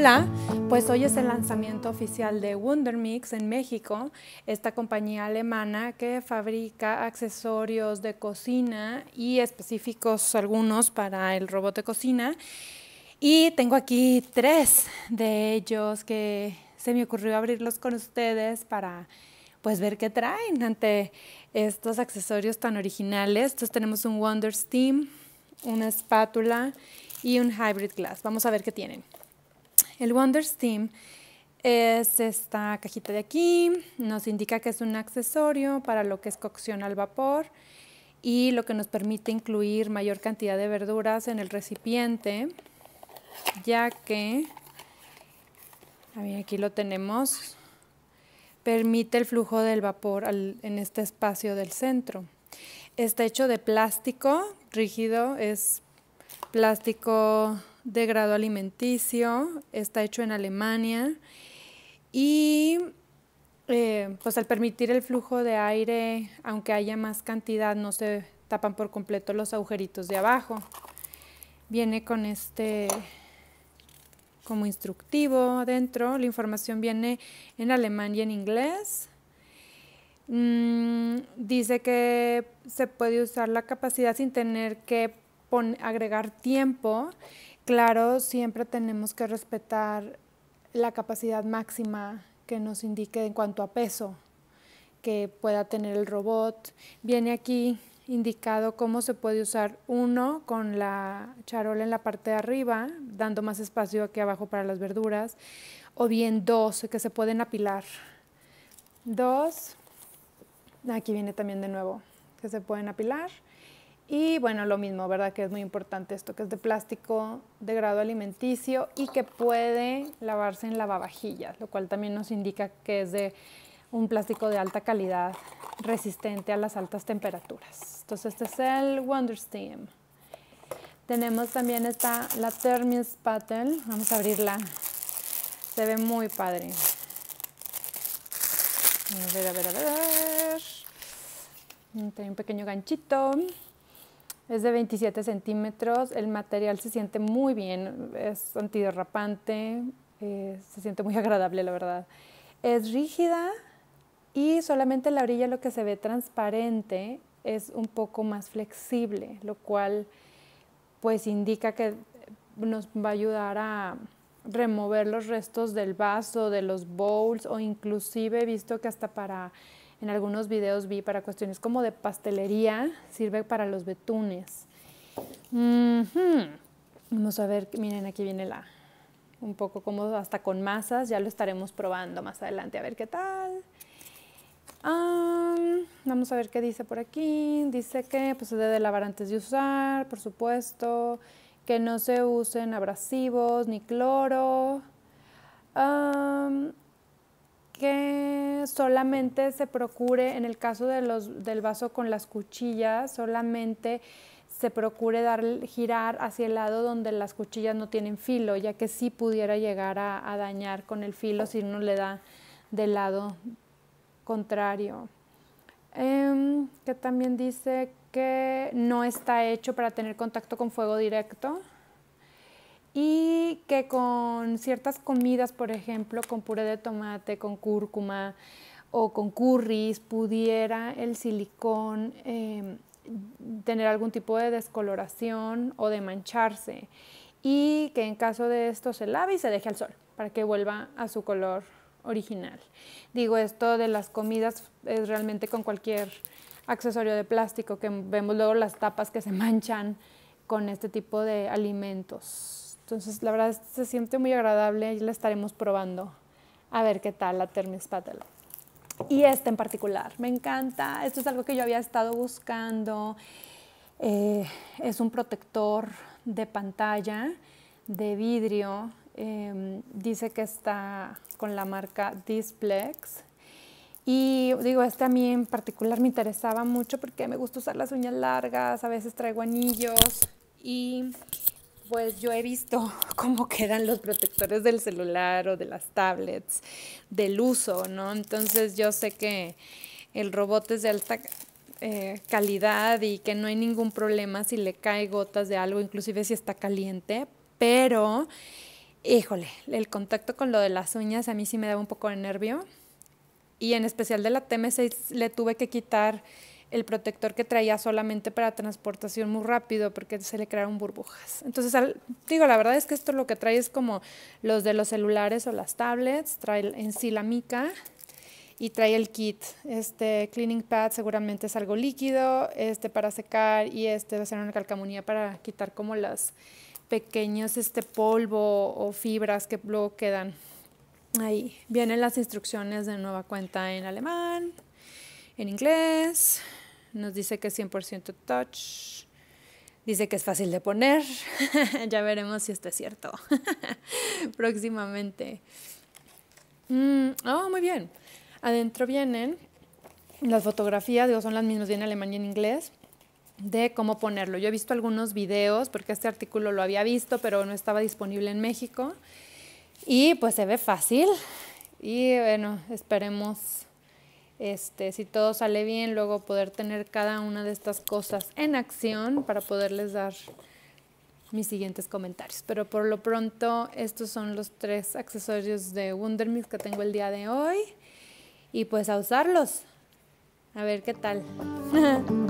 Hola, pues hoy es el lanzamiento oficial de Wondermix en México, esta compañía alemana que fabrica accesorios de cocina y específicos algunos para el robot de cocina. Y tengo aquí tres de ellos que se me ocurrió abrirlos con ustedes para pues ver qué traen ante estos accesorios tan originales. Entonces tenemos un Wonder Steam, una espátula y un Hybrid Glass. Vamos a ver qué tienen. El Wonder Steam es esta cajita de aquí, nos indica que es un accesorio para lo que es cocción al vapor y lo que nos permite incluir mayor cantidad de verduras en el recipiente, ya que, aquí lo tenemos, permite el flujo del vapor en este espacio del centro. Está hecho de plástico rígido, es plástico de grado alimenticio, está hecho en Alemania y eh, pues al permitir el flujo de aire, aunque haya más cantidad, no se tapan por completo los agujeritos de abajo. Viene con este como instructivo dentro, la información viene en alemán y en inglés. Mm, dice que se puede usar la capacidad sin tener que agregar tiempo Claro, siempre tenemos que respetar la capacidad máxima que nos indique en cuanto a peso que pueda tener el robot. Viene aquí indicado cómo se puede usar uno con la charola en la parte de arriba, dando más espacio aquí abajo para las verduras, o bien dos que se pueden apilar. Dos, aquí viene también de nuevo, que se pueden apilar. Y bueno, lo mismo, ¿verdad? Que es muy importante esto, que es de plástico de grado alimenticio y que puede lavarse en lavavajillas, lo cual también nos indica que es de un plástico de alta calidad resistente a las altas temperaturas. Entonces este es el Wonder Steam. Tenemos también esta, la Thermis Patel. Vamos a abrirla. Se ve muy padre. A ver, a ver, a ver. Tiene un pequeño ganchito. Es de 27 centímetros, el material se siente muy bien, es antiderrapante, eh, se siente muy agradable la verdad. Es rígida y solamente la orilla lo que se ve transparente es un poco más flexible, lo cual pues indica que nos va a ayudar a remover los restos del vaso, de los bowls o inclusive he visto que hasta para en algunos videos vi para cuestiones como de pastelería, sirve para los betunes. Vamos a ver, miren, aquí viene la, un poco como hasta con masas, ya lo estaremos probando más adelante, a ver qué tal. vamos a ver qué dice por aquí. Dice que pues, se debe lavar antes de usar, por supuesto. Que no se usen abrasivos ni cloro que solamente se procure, en el caso del vaso con las cuchillas, solamente se procure dar, girar hacia el lado donde las cuchillas no tienen filo, ya que sí pudiera llegar a, dañar con el filo si uno le da del lado contrario. Em, que también dice que no está hecho para tener contacto con fuego directo y que con ciertas comidas, por ejemplo, con puré de tomate, con cúrcuma o con curries, pudiera el silicón em, tener algún tipo de descoloración o de mancharse y que en caso de esto se lave y se deje al sol para que vuelva a su color original. Digo, esto de las comidas es realmente con cualquier accesorio de plástico que vemos luego las tapas que se manchan con este tipo de alimentos. Entonces, la verdad se siente muy agradable y la estaremos probando a ver qué tal la Thermis Y esta en particular, me encanta. Esto es algo que yo había estado buscando. Eh, es un protector de pantalla de vidrio. Em, dice que está con la marca Displex. Y digo, este a mí en particular me interesaba mucho porque me gusta usar las uñas largas, a veces traigo anillos y pues yo he visto cómo quedan los protectores del celular o de las tablets del uso, ¿no? Entonces yo sé que el robot es de alta eh, calidad y que no hay ningún problema si le cae gotas de algo, inclusive si está caliente, pero, híjole, el contacto con lo de las uñas a mí sí me daba un poco de nervio y en especial de la TM6 le tuve que quitar el protector que traía solamente para transportación muy rápido porque se le crearon burbujas. Entonces, digo, la verdad es que esto lo que trae es como los de los celulares o las tablets, trae en sí la mica y trae el kit. Este cleaning pad seguramente es algo líquido, este para secar y este va a ser una calcamonía para quitar como los pequeños este polvo o fibras que luego quedan ahí. Vienen las instrucciones de nueva cuenta en alemán, en inglés, nos dice que es 100% touch. Dice que es fácil de poner. ya veremos si esto es cierto próximamente. Mm, oh, muy bien. Adentro vienen las fotografías, digo, son las mismas, viene en alemán y en inglés, de cómo ponerlo. Yo he visto algunos videos, porque este artículo lo había visto, pero no estaba disponible en México. Y pues se ve fácil. Y bueno, esperemos este, si todo sale bien, luego poder tener cada una de estas cosas en acción para poderles dar mis siguientes comentarios. Pero por lo pronto, estos son los tres accesorios de miss que tengo el día de hoy. Y pues a usarlos. A ver qué tal.